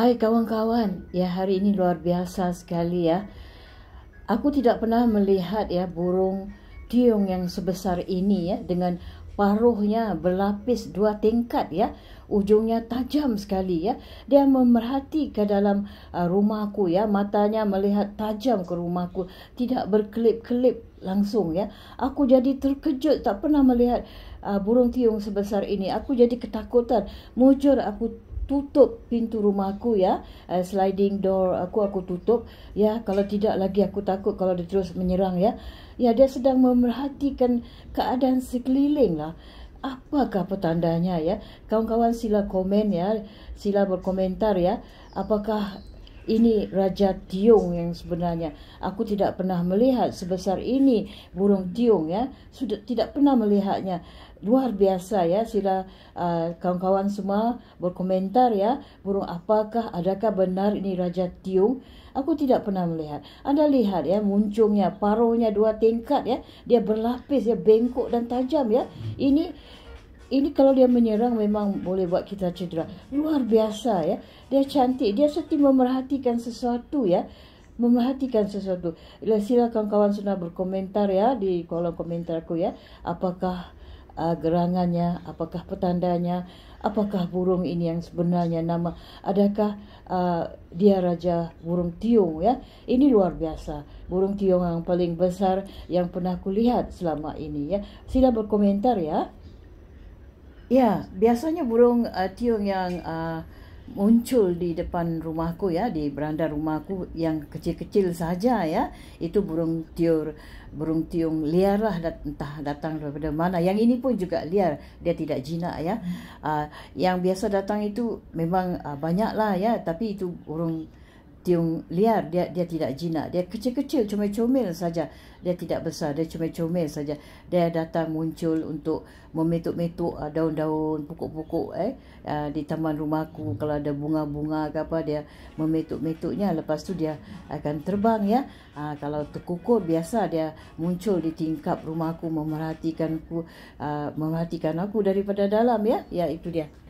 Hai kawan-kawan, ya hari ini luar biasa sekali ya. Aku tidak pernah melihat ya burung tiung yang sebesar ini ya dengan paruhnya berlapis dua tingkat ya. Ujungnya tajam sekali ya. Dia memerhati ke dalam uh, rumahku ya. Matanya melihat tajam ke rumahku. Tidak berkelip-kelip langsung ya. Aku jadi terkejut tak pernah melihat uh, burung tiung sebesar ini. Aku jadi ketakutan. Mujur aku tutup pintu rumah aku ya uh, sliding door aku aku tutup ya kalau tidak lagi aku takut kalau dia terus menyerang ya ya dia sedang memerhatikan keadaan sekeliling lah apakah petandanya ya kawan-kawan sila komen ya sila berkomentar ya apakah ini raja tiung yang sebenarnya. Aku tidak pernah melihat sebesar ini burung tiung ya. Sudah tidak pernah melihatnya. Luar biasa ya. Sila uh, kawan-kawan uh, semua berkomentar ya. Burung apakah adakah benar ini raja tiung? Aku tidak pernah melihat. Anda lihat ya muncungnya, paruhnya dua tingkat ya. Dia berlapis ya, bengkok dan tajam ya. Ini ini kalau dia menyerang memang boleh buat kita cedera. Luar biasa ya. Dia cantik. Dia seperti memerhatikan sesuatu ya. Memerhatikan sesuatu. Silakan kawan sudah berkomentar ya di kolom komentarku ya. Apakah uh, gerangannya? Apakah petandanya? Apakah burung ini yang sebenarnya nama? Adakah uh, dia raja burung tiung ya? Ini luar biasa. Burung tiung yang paling besar yang pernah kulihat selama ini ya. Sila berkomentar ya. Ya, biasanya burung uh, tiung yang uh, muncul di depan rumahku ya, di beranda rumahku yang kecil-kecil saja ya, itu burung tiur, burung tiung liar lah dat- entah datang daripada mana. Yang ini pun juga liar, dia tidak jinak ya. Hmm. Uh, yang biasa datang itu memang uh, banyak ya, tapi itu burung tiung liar dia dia tidak jinak dia kecil-kecil comel-comel saja dia tidak besar dia comel-comel saja dia datang muncul untuk memetuk-metuk ah, daun-daun pokok-pokok eh ah, di taman rumahku kalau ada bunga-bunga ke apa dia memetuk-metuknya lepas tu dia akan terbang ya ah, kalau terkukur biasa dia muncul di tingkap rumahku memerhatikanku uh, memerhatikan aku daripada dalam ya ya itu dia